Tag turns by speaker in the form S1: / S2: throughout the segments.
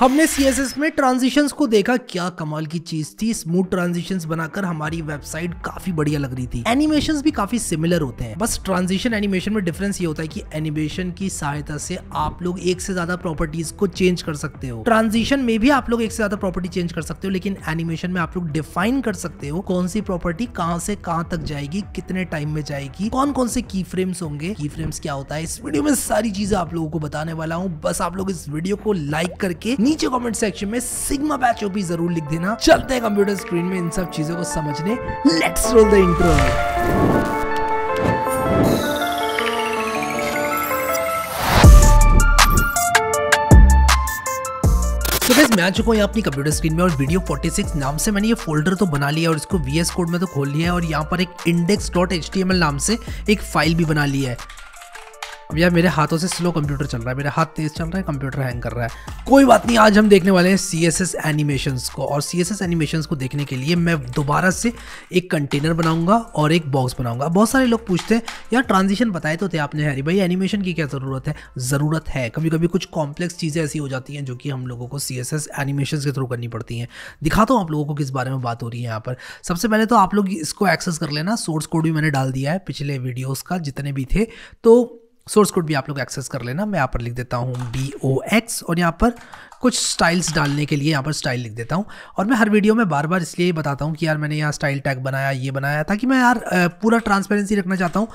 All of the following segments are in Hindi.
S1: हमने सी में ट्रांजिशंस को देखा क्या कमाल की चीज थी स्मूथ ट्रांजिशंस बनाकर हमारी वेबसाइट काफी बढ़िया लग रही थी एनिमेशन भी काफी सिमिलर होते हैं बस ट्रांजिशन एनिमेशन में डिफरेंस ये होता है कि एनिमेशन की सहायता से आप लोग एक से ज्यादा प्रॉपर्टीज को चेंज कर सकते हो ट्रांजिशन में भी आप लोग एक से ज्यादा प्रॉपर्टी चेंज कर सकते हो लेकिन एनिमेशन में आप लोग डिफाइन कर सकते हो कौन सी प्रॉपर्टी कहाँ से कहाँ तक जाएगी कितने टाइम में जाएगी कौन कौन से की फ्रेम्स होंगे की फ्रेम्स क्या होता है इस वीडियो में सारी चीजें आप लोगों को बताने वाला हूँ बस आप लोग इस वीडियो को लाइक करके नीचे कमेंट सेक्शन में सिग्मा बैच ओपी जरूर लिख देना चलते हैं कंप्यूटर स्क्रीन में इन सब चीजों को समझने लेट्स रोल द इंट्रो तो मैं आ चुका हूँ यहाँ अपनी कंप्यूटर स्क्रीन में और वीडियो 46 नाम से मैंने ये फोल्डर तो बना लिया और इसको वी कोड में तो खोल लिया है और यहाँ पर एक इंडेक्स डॉट एच नाम से एक फाइल भी बना लिया है अब यार मेरे हाथों से स्लो कंप्यूटर चल रहा है मेरा हाथ तेज़ चल रहा है कंप्यूटर हैंग कर रहा है कोई बात नहीं आज हम देखने वाले हैं सी एस एस एनिमेशंस को और सी एस एस एनिमेशंस को देखने के लिए मैं दोबारा से एक कंटेनर बनाऊंगा और एक बॉक्स बनाऊंगा बहुत सारे लोग पूछते हैं यार ट्रांजिशन बताए तो थे आपने हैरी भाई एनिमेशन की क्या ज़रूरत है ज़रूरत है कभी कभी कुछ कॉम्प्लेक्स चीज़ें ऐसी हो जाती हैं जो कि हम लोगों को सी एस एस एनिमेशन के थ्रू करनी पड़ती हैं दिखाता तो हूँ आप लोगों को किस बारे में बात हो रही है यहाँ पर सबसे पहले तो आप लोग इसको एक्सेस कर लेना सोर्स कोड भी मैंने डाल दिया है पिछले वीडियोज़ का जितने भी थे तो सोर्स कोड भी आप लोग एक्सेस कर लेना मैं यहाँ पर लिख देता हूँ बी ओ एक्स और यहाँ पर कुछ स्टाइल्स डालने के लिए यहाँ पर स्टाइल लिख देता हूँ और मैं हर वीडियो में बार बार इसलिए बताता हूँ कि यार मैंने यहाँ स्टाइल टैग बनाया ये बनाया ताकि मैं यार पूरा ट्रांसपेरेंसी रखना चाहता हूँ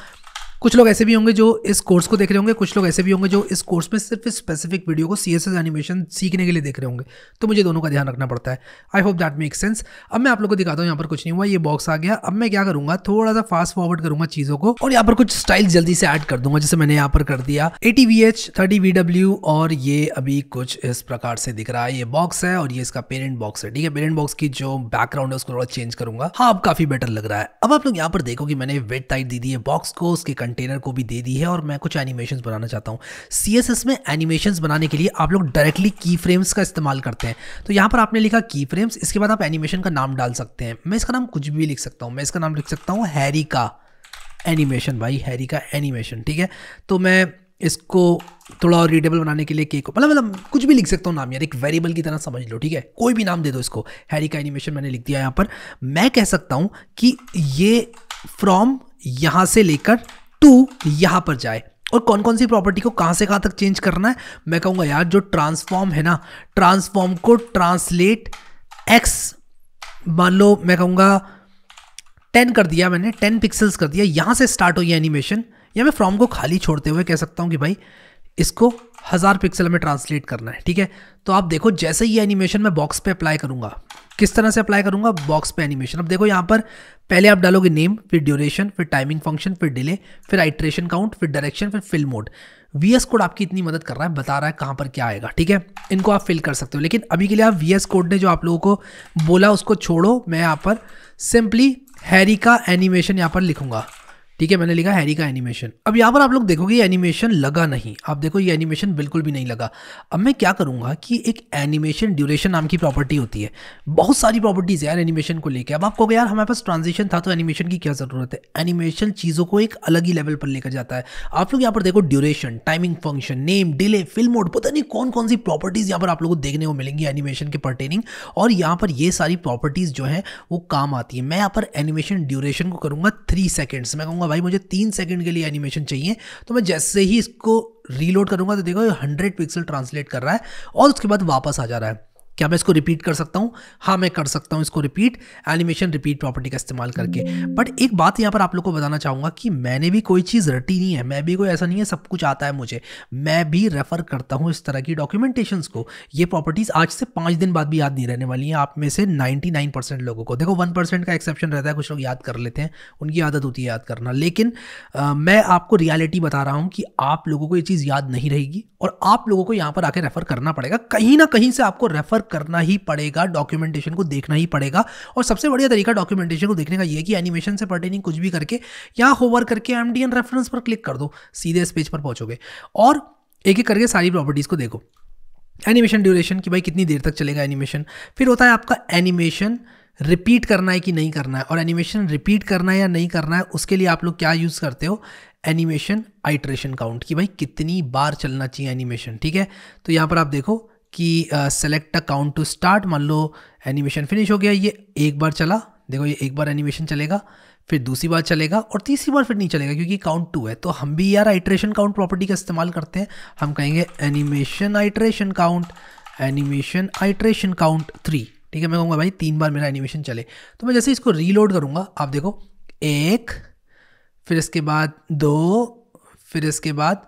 S1: कुछ लोग ऐसे भी होंगे जो इस कोर्स को देख रहे होंगे कुछ लोग ऐसे भी होंगे जो इस कोर्स में सिर्फ स्पेसिफिक वीडियो को सी एनिमेशन सीखने के लिए देख रहे होंगे तो मुझे दोनों का ध्यान रखना पड़ता है I hope that make sense अब मैं आप लोग को दिखाता हूँ यहाँ पर कुछ नहीं हुआ ये बॉक्स आ गया अब मैं क्या करूंगा थोड़ा सा फास्ट फॉरवर्ड करूंगा चीज़ों को और यहाँ पर कुछ स्टाइल जल्दी से ऐड कर दूंगा जैसे मैंने यहाँ पर कर दिया eighty V H thirty V W और ये अभी कुछ इस प्रकार से दिख रहा है ये बॉक्स है और ये इसका पेरेंट बॉक्स है ठीक है पेरेंट बॉक्स की जो बैकग्राउंड है उसको थोड़ा चेंज करूंगा हाँ अब काफी बेटर लग रहा है अब आप लोग यहाँ पर देखो कि मैंने वेट टाइट दी दी है बॉक्स को उसके कंटेनर को भी दे दी है और मैं कुछ एनिमेशन बनाना चाहता हूँ सी में एनिमेशन बनाने के लिए आप लोग डायरेक्टली की फ्रेम्स का इस्तेमाल करते हैं तो यहाँ पर आपने लिखा की फ्रेम्स इसके बाद आप एनिमेशन का नाम डाल सकते हैं मैं इसका नाम कुछ भी लिख सकता हूँ मैं इसका नाम लिख सकता हूँ हैरी का एनिमेशन भाई हैरी का एनिमेशन ठीक है तो मैं इसको थोड़ा रीडेबल बनाने के लिए केक मतलब मतलब कुछ भी लिख सकता हूँ नाम यार एक वेरिएबल की तरह समझ लो ठीक है कोई भी नाम दे दो इसको हैरी का एनिमेशन मैंने लिख दिया यहाँ पर मैं कह सकता हूँ कि ये फ्रॉम यहाँ से लेकर टू यहाँ पर जाए और कौन कौन सी प्रॉपर्टी को कहाँ से कहाँ तक चेंज करना है मैं कहूँगा यार जो ट्रांसफॉर्म है ना ट्रांसफॉर्म को ट्रांसलेट एक्स मान लो मैं कहूँगा टेन कर दिया मैंने टेन पिक्सल्स कर दिया यहाँ से स्टार्ट हो गया एनिमेशन या मैं फ्रॉम को खाली छोड़ते हुए कह सकता हूँ कि भाई इसको हज़ार पिक्सल में ट्रांसलेट करना है ठीक है तो आप देखो जैसे ही एनिमेशन मैं बॉक्स पे अप्लाई करूँगा किस तरह से अप्लाई करूँगा बॉक्स पे एनिमेशन अब देखो यहाँ पर पहले आप डालोगे नेम फिर ड्यूरेशन फिर टाइमिंग फंक्शन फिर डिले फिर आइट्रेशन काउंट फिर डायरेक्शन फिर fill mode V S code आपकी इतनी मदद कर रहा है बता रहा है कहाँ पर क्या आएगा ठीक है इनको आप फिल कर सकते हो लेकिन अभी के लिए आप वी एस कोड ने जो आप लोगों को बोला उसको छोड़ो मैं यहाँ पर सिंपली हैरी का एनिमेशन यहाँ पर लिखूँगा ठीक है मैंने लिखा हैरी का एनिमेशन अब यहाँ पर आप लोग देखोगे ये एनिमेशन लगा नहीं आप देखो ये एनिमेशन बिल्कुल भी नहीं लगा अब मैं क्या करूँगा कि एक एनिमेशन ड्यूरेशन नाम की प्रॉपर्टी होती है बहुत सारी प्रॉपर्टीज़ यार एनिमेशन को लेकर अब आप कहोगे यार हमारे पास ट्रांजिशन था तो एनिमेशन की क्या ज़रूरत है एनिमेशन चीज़ों को एक अलग ही लेवल पर लेकर जाता है आप लोग यहाँ पर देखो duration timing function name delay film mode पता नहीं कौन कौन सी प्रॉपर्टीज़ यहाँ पर आप लोग को देखने को मिलेंगी एनिमेशन के पर्टेनिंग और यहाँ पर ये सारी प्रॉपर्टीज़ जो है वो काम आती है मैं यहाँ पर एनिमेशन ड्यूरेशन को करूँगा थ्री सेकेंड्स मैं कहूँगा भाई मुझे तीन सेकंड के लिए एनिमेशन चाहिए तो मैं जैसे ही इसको रीलोड करूँगा तो देखो हंड्रेड पिक्सल ट्रांसलेट कर रहा है और उसके बाद वापस आ जा रहा है क्या मैं इसको रिपीट कर सकता हूँ हाँ मैं कर सकता हूँ इसको रिपीट एनिमेशन रिपीट प्रॉपर्टी का इस्तेमाल करके बट एक बात यहाँ पर आप लोग को बताना चाहूँगा कि मैंने भी कोई चीज़ रटी नहीं है मैं भी कोई ऐसा नहीं है सब कुछ आता है मुझे मैं भी रेफ़र करता हूँ इस तरह की डॉक्यूमेंटेशंस को ये प्रॉपर्टीज़ आज से पाँच दिन बाद भी याद नहीं रहने वाली हैं आप में से नाइन्टी नाइन परसेंट लोगों को देखो वन परसेंट का एक्सेप्शन रहता है कुछ लोग याद कर लेते हैं उनकी आदत होती है याद करना लेकिन मैं आपको रियालिटी बता रहा हूँ कि आप लोगों को ये चीज़ याद नहीं रहेगी और आप लोगों को यहाँ पर आके रेफ़र करना पड़ेगा कहीं ना कहीं से आपको रेफ़र करना ही पड़ेगा डॉक्यूमेंटेशन को देखना ही पड़ेगा और सबसे बढ़िया तरीका डॉक्यूमेंटेशन को देखने का यह कि एनिमेशन से पर्टेनिंग कुछ भी करके या होवर करके एम रेफरेंस पर क्लिक कर दो सीधे इस पेज पर पहुंचोगे और एक एक करके सारी प्रॉपर्टीज़ को देखो एनिमेशन ड्यूरेशन कि भाई कितनी देर तक चलेगा एनिमेशन फिर होता है आपका एनिमेशन रिपीट करना है कि नहीं करना है और एनिमेशन रिपीट करना है या नहीं करना है उसके लिए आप लोग क्या यूज़ करते हो एनिमेशन आइट्रेशन काउंट कि भाई कितनी बार चलना चाहिए एनिमेशन ठीक है तो यहाँ पर आप देखो कि select a count to start मान लो एनिमेशन फिनिश हो गया ये एक बार चला देखो ये एक बार एनिमेशन चलेगा फिर दूसरी बार चलेगा और तीसरी बार फिर नहीं चलेगा क्योंकि काउंट टू है तो हम भी यार आइट्रेशन काउंट प्रॉपर्टी का इस्तेमाल करते हैं हम कहेंगे animation iteration count animation iteration count three ठीक है मैं कहूँगा भाई तीन बार मेरा एनिमेशन चले तो मैं जैसे इसको रीलोड करूँगा आप देखो एक फिर इसके बाद दो फिर इसके बाद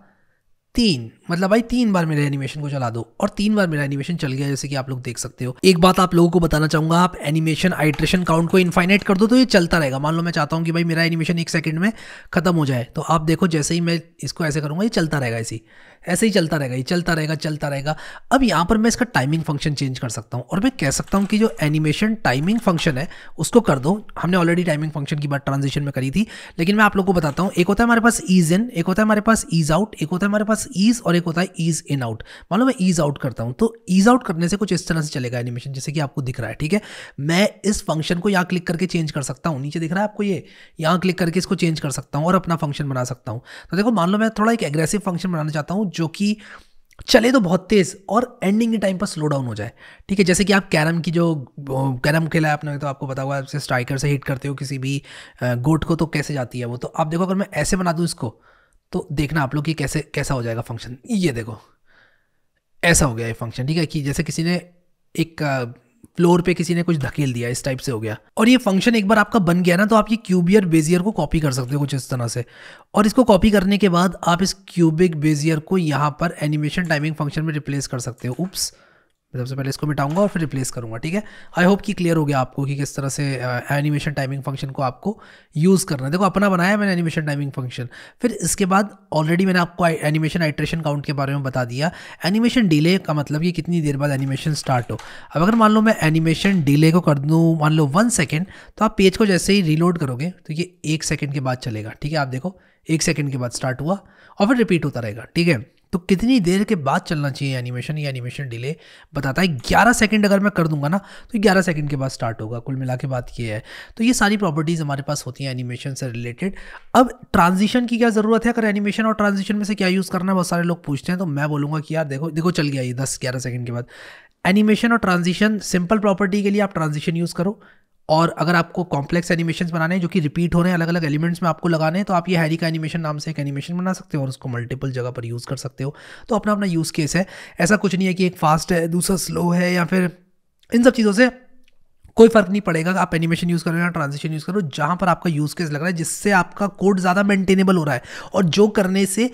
S1: तीन मतलब भाई तीन बार मेरे एनिमेशन को चला दो और तीन बार मेरा एनिमेशन चल गया जैसे कि आप लोग देख सकते हो एक बात आप लोगों को बताना चाहूंगा आप एनिमेशन आइट्रेशन काउंट को इनफाइनाइट कर दो तो ये चलता रहेगा मान लो मैं चाहता हूँ कि भाई मेरा एनिमेशन एक सेकंड में खत्म हो जाए तो आप देखो जैसे ही मैं इसको ऐसे करूँगा ये चलता रहेगा इसी ऐसे ही चलता रहेगा ये चलता रहेगा चलता रहेगा अब यहाँ पर मैं इसका टाइमिंग फंक्शन चेंज कर सकता हूँ और मैं कह सकता हूँ कि जो एनिमेशन टाइमिंग फंक्शन है उसको कर दो हमने ऑलरेडी टाइमिंग फंक्शन की बात ट्रांजिशन में करी थी लेकिन मैं आप लोग को बताता हूँ एक होता है हमारे पास ईज इन एक होता है हमारे पास ईज आउट एक होता है हमारे पास ईज और एक होता है ईज इन आउट मान लो मैं ईज आउट करता हूँ तो ईज आउट करने से कुछ इस तरह से चलेगा एनिमेशन जैसे कि आपको दिख रहा है ठीक है मैं इस फंक्शन को यहाँ क्लिक करके चेंज कर सकता हूँ नीचे दिख रहा है आपको ये यहाँ क्लिक करके इसको चेंज कर सकता हूँ और अपना फंक्शन बना सकता हूँ तो देखो मान लो मैं थोड़ा एक एग्रेसिव फंक्शन बनाना चाहता हूँ जो कि चले तो बहुत तेज़ और एंडिंग के टाइम पर स्लो डाउन हो जाए ठीक है जैसे कि आप कैरम की जो कैरम खेला है आपने तो आपको पता होगा आपसे स्ट्राइकर से हिट करते हो किसी भी गोट को तो कैसे जाती है वो तो आप देखो अगर मैं ऐसे बना दूँ इसको तो देखना आप लोग कि कैसे कैसा हो जाएगा फंक्शन ये देखो ऐसा हो गया ये फंक्शन ठीक है कि जैसे किसी ने एक फ्लोर पे किसी ने कुछ धकेल दिया इस टाइप से हो गया और ये फंक्शन एक बार आपका बन गया ना तो आप ये क्यूबियर बेजियर को कॉपी कर सकते हो कुछ इस तरह से और इसको कॉपी करने के बाद आप इस क्यूबिक बेजियर को यहाँ पर एनिमेशन टाइमिंग फंक्शन में रिप्लेस कर सकते हो उप्स मैं सबसे पहले इसको मिटाऊंगा और फिर रिप्लेस करूंगा ठीक है आई होप कि क्लियर हो गया आपको कि किस तरह से एनिमेशन टाइमिंग फंक्शन को आपको यूज़ करना है देखो अपना बनाया मैंने एनिमेशन टाइमिंग फंक्शन फिर इसके बाद ऑलरेडी मैंने आपको एनिमेशन आइट्रेशन काउंट के बारे में बता दिया एनिमेशन डिले का मतलब कि कितनी देर बाद एनिमेशन स्टार्ट हो अब अगर मान लो मैं एनिमेशन डिले को कर दूँ मान लो वन सेकेंड तो आप पेज को जैसे ही रीलोड करोगे तो ये एक सेकेंड के बाद चलेगा ठीक है आप देखो एक सेकेंड के बाद स्टार्ट हुआ और फिर रिपीट होता रहेगा ठीक है तो कितनी देर के बाद चलना चाहिए एनिमेशन या एनिमेशन डिले बताता है ग्यारह सेकेंड अगर मैं कर दूंगा ना तो ग्यारह सेकेंड के बाद स्टार्ट होगा कुल मिला के बात यह है तो ये सारी प्रॉपर्टीज़ हमारे पास होती हैं एनिमेशन से रिलेटेड अब ट्रांजिशन की क्या ज़रूरत है अगर एनिमेशन और ट्रांजिशन में से क्या यूज़ करना है बहुत सारे लोग पूछते हैं तो मैं बोलूँगा कि यार देखो देखो चल गया ये दस ग्यारह सेकंड के बाद एनिमेशन और ट्रांजिशन सिंपल प्रॉपर्टी के लिए आप ट्रांजिशन यूज़ करो और अगर आपको कॉम्प्लेक्स एनिमेशन बनाने हैं जो कि रिपीट हो रहे हैं अलग अलग एलिमेंट्स में आपको लगाने हैं तो आप ये हैरी का एनिमेशन नाम से एक एनिमेशन बना सकते हो और उसको मल्टीपल जगह पर यूज़ कर सकते हो तो अपना अपना यूज़ केस है ऐसा कुछ नहीं है कि एक फास्ट है दूसरा स्लो है या फिर इन सब चीज़ों से कोई फर्क नहीं पड़ेगा आप एनिमेशन यूज़ करो या ट्रांजिशन यूज़ करो जहाँ पर आपका यूज़ केस लग रहा है जिससे आपका कोड ज़्यादा मेंटेनेबल हो रहा है और जो करने से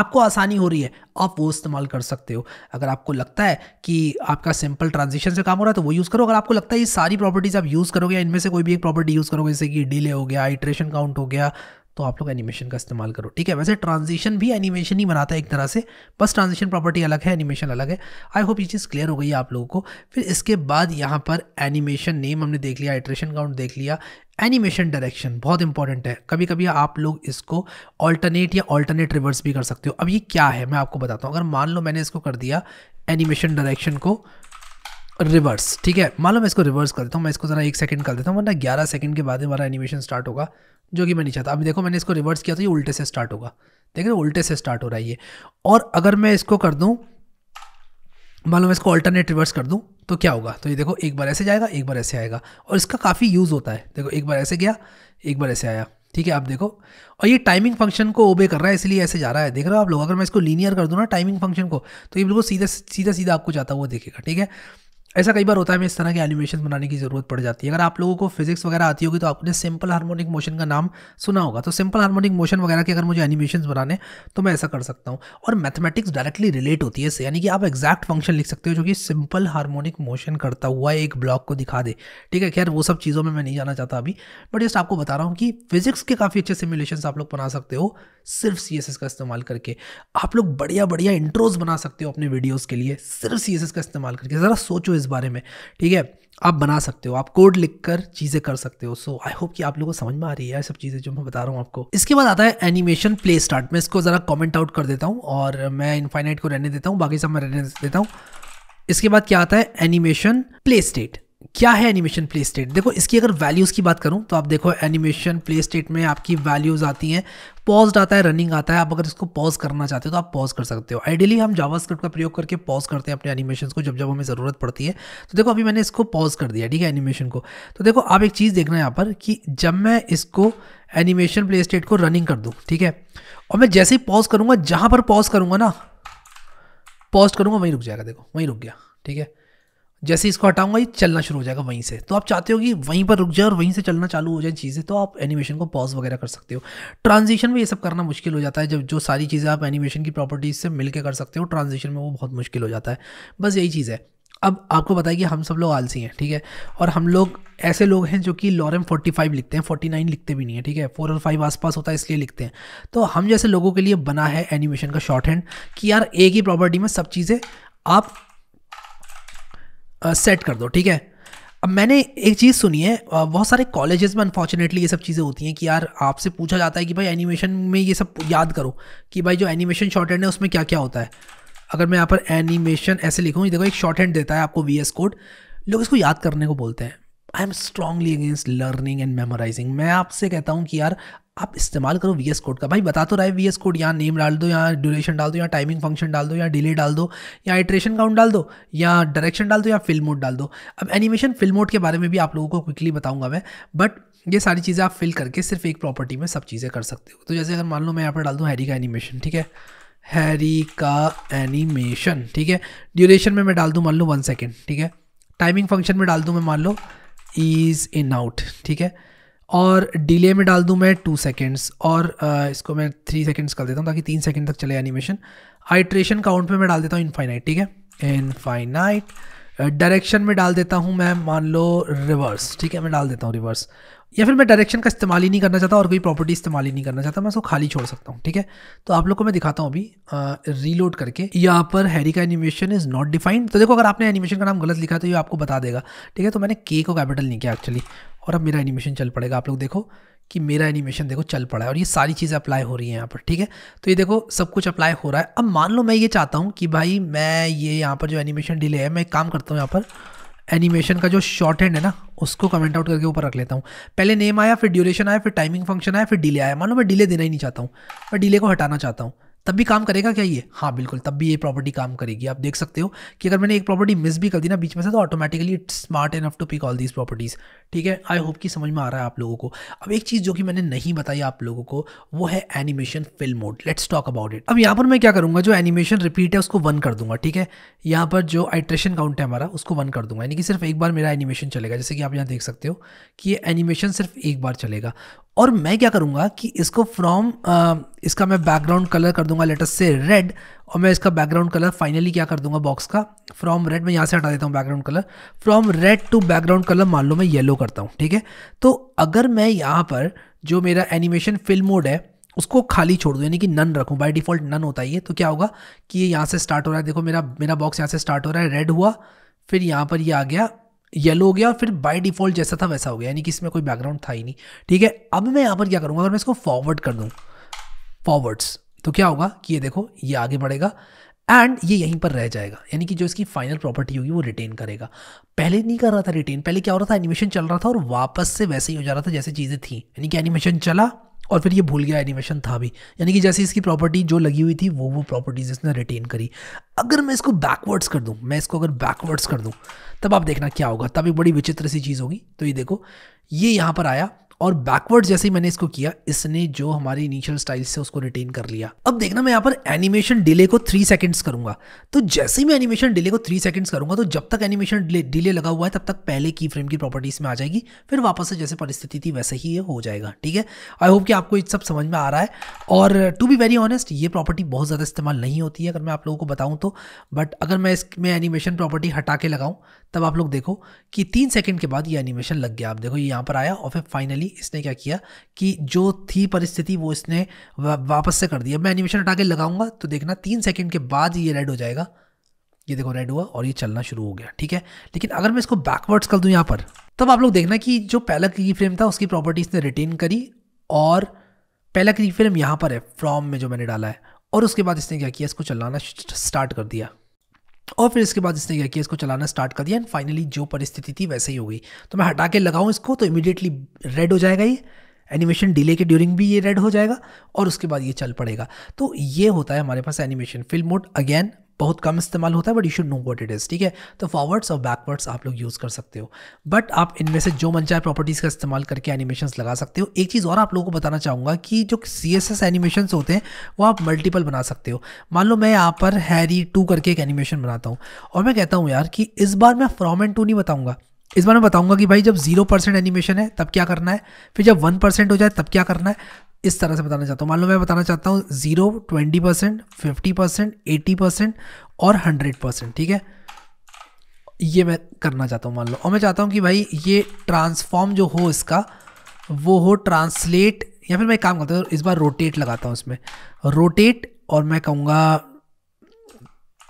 S1: आपको आसानी हो रही है आप वो इस्तेमाल कर सकते हो अगर आपको लगता है कि आपका सिंपल ट्रांजिशन से काम हो रहा है तो वो यूज़ करो अगर आपको लगता है ये सारी प्रॉपर्टीज़ आप यूज़ करोगे या इनमें से कोई भी एक प्रॉपर्टी यूज़ करोगे जैसे कि डिले हो गया इटरेशन काउंट हो गया तो आप लोग एनिमेशन का इस्तेमाल करो ठीक है वैसे ट्रांजिशन भी एनिमेशन ही बनाता है एक तरह से बस ट्रांजिशन प्रॉपर्टी अलग है एनिमेशन अलग है आई होप ये चीज़ क्लियर हो गई है आप लोगों को फिर इसके बाद यहाँ पर एनिमेशन नेम हमने देख लिया एट्रेशन काउंट देख लिया एनिमेशन डायरेक्शन बहुत इंपॉर्टेंट है कभी कभी आप लोग इसको ऑल्टरनेट या ऑल्टरनेट रिवर्स भी कर सकते हो अब ये क्या है मैं आपको बताता हूँ अगर मान लो मैंने इसको कर दिया एनिमेशन डायरेक्शन को रिवर्स ठीक है मान लो मैं इसको रिवर्स कर देता हूँ मैं इसको ज़रा एक सेकंड कर देता हूँ वरना ग्यारह सेकंड के बाद ही हमारा एनिमेशन स्टार्ट होगा जो कि मैं नहीं चाहता अभी देखो मैंने इसको रिवर्स किया तो ये उल्टे से स्टार्ट होगा देख रहे उल्टे से स्टार्ट हो रहा है ये और अगर मैं इसको कर दूँ मान लो मैं इसको अल्टरनेट रिवर्स कर दूँ तो क्या होगा तो ये देखो एक बार ऐसे जाएगा एक बार ऐसे आएगा और इसका काफ़ी यूज़ होता है देखो एक बार ऐसे गया एक बार ऐसे आया ठीक है आप देखो और ये टाइमिंग फंक्शन को ओबे कर रहा है इसलिए ऐसे जा रहा है देख रहे हो आप लोग अगर मैं इसको लीनियर कर दूँ ना टाइमिंग फंक्शन को तो ये बिल्कुल सीधा सीधा सीधा आपको जाता हुआ देखेगा ठीक है ऐसा कई बार होता है हमें इस तरह के एनिमेशन बनाने की ज़रूरत पड़ जाती है अगर आप लोगों को फिजिक्स वगैरह आती होगी तो आपने सिंपल हार्मोनिक मोशन का नाम सुना होगा तो सिंपल हार्मोनिक मोशन वगैरह के अगर मुझे एनिमेशन बनाने तो मैं ऐसा कर सकता हूँ और मैथमेटिक्स डायरेक्टली रिलेट होती है इससे यानी कि आप एग्जैक्ट फंक्शन लिख सकते हो जो कि सिंपल हार्मोनिक मोशन करता हुआ एक ब्लॉक को दिखा दे ठीक है खैर वो सब चीज़ों में मैं नहीं जाना चाहता अभी बट जस्ट आपको बता रहा हूँ कि फिजिक्स के काफ़ी अच्छे सिमुलेशन आप लोग बना सकते हो सिर्फ सी का इस्तेमाल करके आप लोग बढ़िया बढ़िया इंट्रोज बना सकते हो अपने वीडियोज़ के लिए सिर्फ सी का इस्तेमाल करके ज़रा सोचो इस बारे में ठीक है आप बना सकते हो आप कोड लिखकर चीज़ें कर सकते हो सो आई होप कि आप लोगों को समझ में आ रही है सब चीज़ें जो मैं बता रहा हूँ आपको इसके बाद आता है एनिमेशन प्ले स्टार्ट मैं इसको ज़रा कमेंट आउट कर देता हूँ और मैं इनफाइनाइट को रहने देता हूँ बाकी सब मैं रहने देता हूँ इसके बाद क्या आता है एनिमेशन प्ले स्टेट क्या है एनिमेशन प्ले स्टेट देखो इसकी अगर वैल्यूज़ की बात करूं तो आप देखो एनिमेशन प्ले स्टेट में आपकी वैल्यूज़ आती हैं पॉज आता है रनिंग आता है आप अगर इसको पॉज करना चाहते हो तो आप पॉज कर सकते हो आइडियली हम जावास्क्रिप्ट का प्रयोग करके पॉज करते हैं अपने एनिमेशन को जब जब हमें ज़रूरत पड़ती है तो देखो अभी मैंने इसको पॉज कर दिया ठीक है एनिमेशन को तो देखो आप एक चीज़ देखना है यहाँ पर कि जब मैं इसको एनिमेशन प्ले स्टेट को रनिंग कर दूँ ठीक है और मैं जैसे ही पॉज करूँगा जहाँ पर पॉज करूँगा ना पॉज करूँगा वहीं रुक जाएगा देखो वहीं रुक गया ठीक है जैसे इसको हटाऊंगा ये चलना शुरू हो जाएगा वहीं से तो आप चाहते हो कि वहीं पर रुक जाए और वहीं से चलना चालू हो जाए चीज़ें तो आप एनिमेशन को पॉज वगैरह कर सकते हो ट्रांजिशन में ये सब करना मुश्किल हो जाता है जब जो सारी चीज़ें आप एनिमेशन की प्रॉपर्टीज़ से मिलकर कर सकते हो ट्रांजिशन में वो बहुत मुश्किल हो जाता है बस यही चीज़ है अब आपको बताया कि हम सब लोग आलसी हैं ठीक है और हम लोग ऐसे लोग हैं जो कि लॉरम 45 लिखते हैं 49 लिखते भी नहीं है ठीक है फोर और फाइव आसपास होता है इसलिए लिखते हैं तो हम जैसे लोगों के लिए बना है एनिमेशन का शॉर्ट हैंड कि यार एक ही प्रॉपर्टी में सब चीज़ें आप सेट कर दो ठीक है अब मैंने एक चीज़ सुनी है बहुत सारे कॉलेजेस में अनफॉर्चुनेटली ये सब चीज़ें होती हैं कि यार आपसे पूछा जाता है कि भाई एनिमेशन में ये सब याद करो कि भाई जो एनिमेशन शॉर्ट हैंड है उसमें क्या क्या होता है अगर मैं यहाँ पर एनिमेशन ऐसे लिखूँ देखो एक शॉर्ट हैंड देता है आपको वी कोड लोग इसको याद करने को बोलते हैं I am strongly against learning and memorising मैं आपसे कहता हूँ कि यार आप इस्तेमाल करो वी एस कोड का भाई बता तो रहा है वी एस कोड यहाँ नेम डाल दो यहाँ ड्यूरेशन डाल दो यहाँ टाइमिंग फंक्शन डाल दो यहाँ डिले डाल दो यहाँ इटरेशन काउंट डाल दो यहाँ डायरेक्शन डाल दो या फिल्म मोड डाल दो अब एनिमेशन फिल्म मोड के बारे में भी आप लोगों को क्विकली बताऊंगा मैं बट ये सारी चीज़ें आप फिल करके सिर्फ एक प्रॉपर्टी में सब चीज़ें कर सकते हो तो जैसे अगर मान लो मैं यहाँ पर डाल दूँ हैरी का एनिमेशन ठीक है हैरी का एनिमेशन ठीक है ड्यूरेशन में मैं डाल दूँ मान लो वन सेकेंड ठीक है टाइमिंग फंक्शन में डाल दूँ मैं मान लो इज़ इन आउट ठीक है और डिले में डाल दूँ मैं टू सेकेंड्स और इसको मैं थ्री सेकेंड्स कर देता हूँ ताकि तीन सेकेंड तक चले एनिमेशन आइट्रेशन काउंट पे मैं डाल देता हूँ इनफाइनाइट ठीक है इनफाइनाइट डायरेक्शन में डाल देता हूँ मैं मान लो रिवर्स ठीक है मैं डाल देता हूँ रिवर्स या फिर मैं डायरेक्शन का इस्तेमाल ही नहीं करना चाहता और कोई प्रॉपर्टी इस्तेमाल ही नहीं करना चाहता मैं उसको खाली छोड़ सकता हूँ ठीक है तो आप लोग को मैं दिखाता हूँ अभी रीलोड करके यहाँ पर हैरी का एनिमेशन इज़ नॉट डिफाइंड तो देखो अगर आपने एनिमेशन का नाम गलत लिखा तो ये आपको बता देगा ठीक है तो मैंने के को कैपिटल नहीं किया एक्चुअली और अब मेरा एनिमेशन चल पड़ेगा आप लोग देखो कि मेरा एनिमेशन देखो चल पड़ा है और ये सारी चीज़ें अप्लाई हो रही हैं यहाँ पर ठीक है तो ये देखो सब कुछ अप्लाई हो रहा है अब मान लो मैं ये चाहता हूँ कि भाई मैं ये यहाँ पर जो एनिमेशन डिले है मैं काम करता हूँ यहाँ पर एनिमेशन का जो शॉर्ट हैंड है ना उसको कमेंट आउट करके ऊपर रख लेता हूँ पहले नेम आया फिर ड्यूरेशन आया फिर टाइमिंग फंक्शन आया फिर डिले आया मान लो मैं डिले देना ही नहीं चाहता हूँ मैं डिले को हटाना चाहता हूँ तब भी काम करेगा क्या ये हाँ बिल्कुल तब भी ये प्रॉपर्टी काम करेगी आप देख सकते हो कि अगर मैंने एक प्रॉपर्टी मिस भी कर दी ना बीच में से तो automatically it's smart enough to pick all these properties ठीक है आई होप कि समझ में आ रहा है आप लोगों को अब एक चीज़ जो कि मैंने नहीं बताई आप लोगों को वो है animation film mode let's talk about it अब यहाँ पर मैं क्या करूँगा जो एनिमेशन रिपीट है उसको वन कर दूंगा ठीक है यहाँ पर जो आइट्रेशन काउंट है हमारा उसको वन कर दूंगा यानी कि सिर्फ एक बार मेरा एनिमेशन चलेगा जैसे कि आप यहाँ देख सकते हो कि ये एनिमेशन सिर्फ एक बार चलेगा और मैं क्या करूँगा कि इसको फ्रॉम इसका मैं बैकग्राउंड कलर कर दूंगा लेटस से रेड और मैं इसका बैकग्राउंड कलर फाइनली क्या कर दूंगा बॉक्स का फ्रॉम रेड मैं यहाँ से हटा देता हूँ background colour from red to background colour मान लो मैं येलो करता हूँ ठीक है तो अगर मैं यहाँ पर जो मेरा एनिमेशन फिल्म मोड है उसको खाली छोड़ दूँ यानी कि नन रखूँ बाई डिफ़ॉल्ट नन होता ही है तो क्या होगा कि ये यहाँ से स्टार्ट हो रहा है देखो मेरा मेरा बॉक्स यहाँ से स्टार्ट हो रहा है रेड हुआ फिर यहाँ पर ये यह आ गया येलो हो गया और फिर बाय डिफ़ॉल्ट जैसा था वैसा हो गया यानी कि इसमें कोई बैकग्राउंड था ही नहीं ठीक है अब मैं यहाँ पर क्या करूँगा अगर मैं इसको फॉरवर्ड कर दूँ फॉरवर्ड्स तो क्या होगा कि ये देखो ये आगे बढ़ेगा एंड ये यहीं पर रह जाएगा यानी कि जो इसकी फाइनल प्रॉपर्टी होगी वो रिटेन करेगा पहले नहीं कर रहा था रिटेन पहले क्या हो रहा था एनिमेशन चल रहा था और वापस से वैसे ही हो जा रहा था जैसे चीज़ें थी यानी कि एनिमेशन चला और फिर ये भूल गया एनिमेशन था भी यानी कि जैसे इसकी प्रॉपर्टी जो लगी हुई थी वो वो प्रॉपर्टीज़ इसने रिटेन करी अगर मैं इसको बैकवर्ड्स कर दूँ मैं इसको अगर बैकवर्ड्स कर दूँ तब आप देखना क्या होगा तब एक बड़ी विचित्र सी चीज़ होगी तो ये देखो ये यहाँ पर आया और बैकवर्ड जैसे ही मैंने इसको किया इसने जो हमारी इनिशियल स्टाइल से उसको रिटेन कर लिया अब देखना मैं यहाँ पर एनिमेशन डिले को थ्री सेकेंड्स करूंगा तो जैसे ही मैं एनिमेशन डिले को थ्री सेकंड्स करूंगा तो जब तक एनिमेशन डिले लगा हुआ है तब तक पहले की फ्रेम की प्रॉपर्टीज में आ जाएगी फिर वापस से जैसे परिस्थिति थी वैसे ही ये हो जाएगा ठीक है आई होप कि आपको ये सब समझ में आ रहा है और टू बी वेरी ऑनेस्ट ये प्रॉपर्टी बहुत ज़्यादा इस्तेमाल नहीं होती है अगर मैं आप लोगों को बताऊँ तो बट अगर मैं इसमें एनिमेशन प्रॉपर्टी हटा के लगाऊँ तब आप लोग देखो कि तीन सेकंड के बाद ये एनिमेशन लग गया आप देखो ये यहाँ पर आया और फिर फाइनली इसने क्या किया कि जो थी परिस्थिति वो इसने वापस से कर दिया मैं एनिमेशन हटा के लगाऊंगा तो देखना तीन सेकंड के बाद ये रेड हो जाएगा ये देखो रेड हुआ और ये चलना शुरू हो गया ठीक है लेकिन अगर मैं इसको बैकवर्ड्स कर दूँ यहाँ पर तब आप लोग देखना कि जो पहला की फ्रेम था उसकी प्रॉपर्टी इसने रिटेन करी और पहला की फ्रेम यहाँ पर है फ्रॉम में जो मैंने डाला है और उसके बाद इसने क्या किया इसको चलाना स्टार्ट कर दिया और फिर इसके बाद इसने क्या किया इसको चलाना स्टार्ट कर दिया एंड फाइनली जो परिस्थिति थी वैसे ही हो गई तो मैं हटा के लगाऊँ इसको तो इमीडिएटली रेड हो जाएगा ये एनिमेशन डिले के ड्यूरिंग भी ये रेड हो जाएगा और उसके बाद ये चल पड़ेगा तो ये होता है हमारे पास एनिमेशन फिल्म मोड अगेन बहुत कम इस्तेमाल होता है but you should know what it is ठीक है तो फॉरवर्ड्स और बैकवर्ड्स आप लोग यूज़ कर सकते हो बट आप इनमें से जो मन चाहे प्रॉपर्टीज़ का इस्तेमाल करके एनिमेशन लगा सकते हो एक चीज़ और आप लोगों को बताना चाहूँगा कि जो सी एस एस एनिमेशन होते हैं वो आप मल्टीपल बना सकते हो मान लो मैं यहाँ पर हैरी टू करके एक एनिमेशन बनाता हूँ और मैं कहता हूँ यार कि इस बार मैं फ्रॉम एंड टू नहीं बताऊँगा इस बार मैं बताऊंगा कि भाई जब जीरो परसेंट एनिमेशन है तब क्या करना है फिर जब वन परसेंट हो जाए तब क्या करना है इस तरह से बताना चाहता हूँ मान लो मैं बताना चाहता हूँ zero twenty percent fifty percent eighty percent और हंड्रेड परसेंट ठीक है ये मैं करना चाहता हूँ मान लो और मैं चाहता हूँ कि भाई ये ट्रांसफॉर्म जो हो इसका वो हो ट्रांसलेट या फिर मैं काम करता हूँ इस बार रोटेट लगाता हूँ इसमें रोटेट और मैं कहूँगा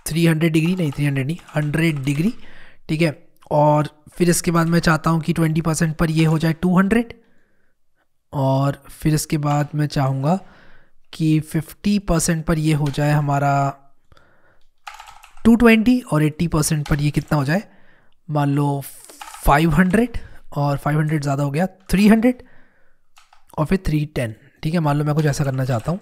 S1: थ्री हंड्रेड डिग्री नहीं थ्री हंड्रेड नहीं हंड्रेड डिग्री ठीक है और फिर इसके बाद मैं चाहता हूँ कि ट्वेंटी परसेंट पर ये हो जाए टू हंड्रेड और फिर इसके बाद मैं चाहूँगा कि फिफ्टी परसेंट पर ये हो जाए हमारा टू ट्वेंटी और एट्टी परसेंट पर ये कितना हो जाए मान लो फाइव हंड्रेड और फाइव हंड्रेड ज़्यादा हो गया थ्री हंड्रेड और फिर थ्री टेन ठीक है मान लो मैं कुछ ऐसा करना चाहता हूँ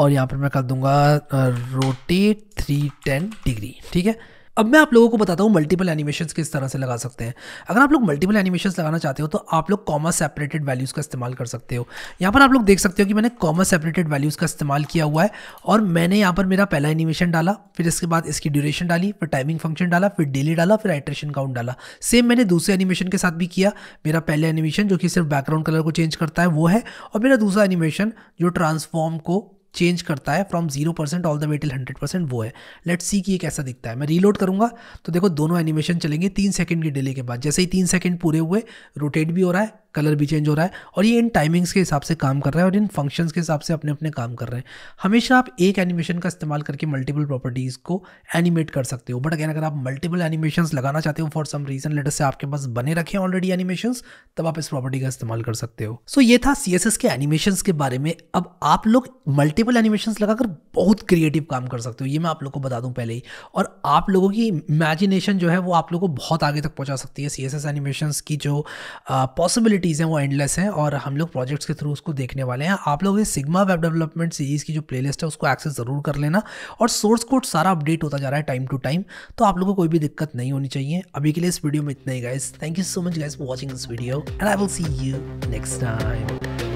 S1: और यहाँ पर मैं कर दूँगा रोटेट थ्री टेन डिग्री ठीक है अब मैं आप लोगों को बताता हूँ मल्टीपल एनिमेशन किस तरह से लगा सकते हैं अगर आप लोग मल्टीपल एनिमेशन लगाना चाहते हो तो आप लोग कॉमा सेपरेटेड वैल्यूज़ का इस्तेमाल कर सकते हो यहाँ पर आप लोग देख सकते हो कि मैंने कॉमा सेपरेटेड वैल्यूज़ का इस्तेमाल किया हुआ है और मैंने यहाँ पर मेरा पहला एनिमेशन डाला फिर इसके बाद इसकी ड्यूरेशन डाली फिर टाइमिंग फंक्शन डाला फिर डेली डाला फिर आइट्रेशन काउंट डाला सेम मैंने दूसरे एनिमेशन के साथ भी किया मेरा पहला एनिमेशन जो कि सिर्फ बैकग्राउंड कलर को चेंज करता है वो है और मेरा दूसरा एनिमेशन जो ट्रांसफॉर्म को चेंज करता है from zero percent all the way till hundred percent वो है लेट्स सी कि ये कैसा दिखता है मैं रीलोड करूंगा तो देखो दोनों एनिमेशन चलेंगे तीन सेकंड की डिले के बाद जैसे ही तीन सेकंड पूरे हुए रोटेट भी हो रहा है कलर भी चेंज हो रहा है और ये इन टाइमिंग्स के हिसाब से काम कर रहा है और इन फंक्शंस के हिसाब से अपने अपने काम कर रहे हैं हमेशा आप एक एनिमेशन का इस्तेमाल करके मल्टीपल प्रॉपर्टीज़ को एनिमेट कर सकते हो बट अगेन अगर आप मल्टीपल एनिमेशन लगाना चाहते हो फॉर सम रीज़न लेटर से आपके पास बने रखे ऑलरेडी एनिमेशन तब आप इस प्रॉपर्टी का इस्तेमाल कर सकते हो सो so ये था सी के एनिमेशन के बारे में अब आप लोग मल्टीपल एनिमेशन लगाकर बहुत क्रिएटिव काम कर सकते हो ये मैं आप लोग को बता दूँ पहले ही और आप लोगों की इमेजिनेशन जो है वो आप लोग को बहुत आगे तक पहुँचा सकती है सी एस एनिमेशन की जो पॉसिबिलिटी पॉसिबिलिटीज़ हैं वो एंडलेस हैं और हम लोग प्रोजेक्ट्स के थ्रू उसको देखने वाले हैं आप लोग इस सिग्मा वेब डेवलपमेंट सीरीज़ की जो प्लेलिस्ट है उसको एक्सेस ज़रूर कर लेना और सोर्स कोड सारा अपडेट होता जा रहा है टाइम टू टाइम तो आप लोग को कोई भी दिक्कत नहीं होनी चाहिए अभी के लिए इस वीडियो में इतना ही guys thank you so much guys for watching this video and I will see you next time